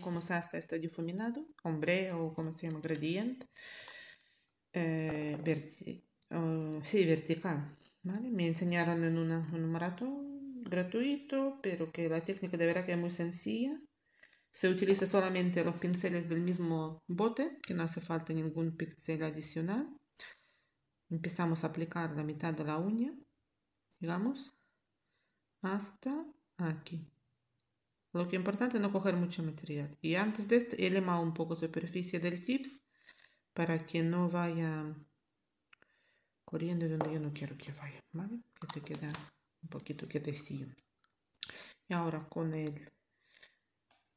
como se hace este difuminado, hombre o como se llama gradiente, eh, eh vertical. Me enseñaron en un maratón gratuito, pero que la técnica de verdad que es muy sencilla. Se utiliza solamente los pinceles del mismo bote, que no hace falta ningún pincel adicional. Empezamos a aplicar la mitad de la uña, digamos, hasta aquí. Lo que es importante es no coger mucho material. Y antes de esto, he un poco superficie del chips para que no vaya corriendo donde yo no quiero que vaya, ¿vale? Que se quede un poquito que quietecillo. Y ahora con el,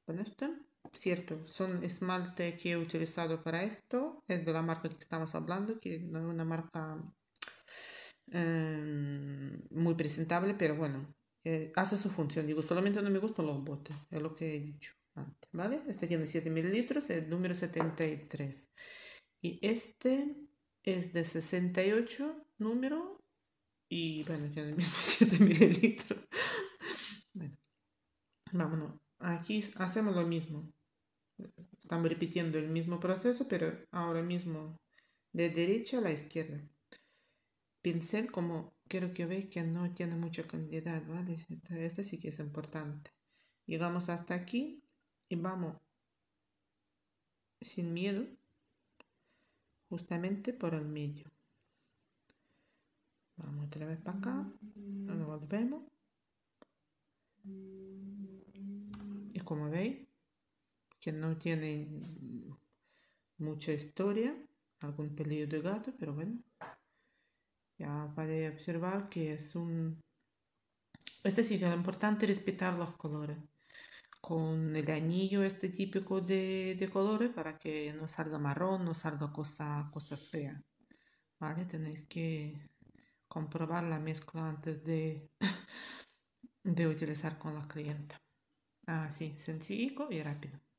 con esto, cierto, son esmalte que he utilizado para esto, es de la marca que estamos hablando, que no es una marca eh, muy presentable, pero bueno, eh, hace su función. Digo, solamente no me gustan los botes, es lo que he dicho antes, ¿vale? Este tiene 7 mililitros, el número 73. Y este es de 68 número y, bueno, tiene el mismo 7 mililitros. bueno, vámonos. Aquí hacemos lo mismo. Estamos repitiendo el mismo proceso, pero ahora mismo de derecha a la izquierda. Pincel como quiero que veáis que no tiene mucha cantidad, ¿vale? Este, sí que es importante. Llegamos hasta aquí y vamos sin miedo justamente por el medio. Vamos otra vez para acá, nos volvemos. Y como veis, que no tiene mucha historia, algún peligro de gato, pero bueno, podéis observar que es un... este decir, lo importante es respetar los colores. Con el anillo este típico de, colores para que no salga marrón, no salga cosa, cosa fea. ¿Vale? Tenéis que comprobar la mezcla antes de, de utilizar con la clienta. Así, ah, sencillo y rápido.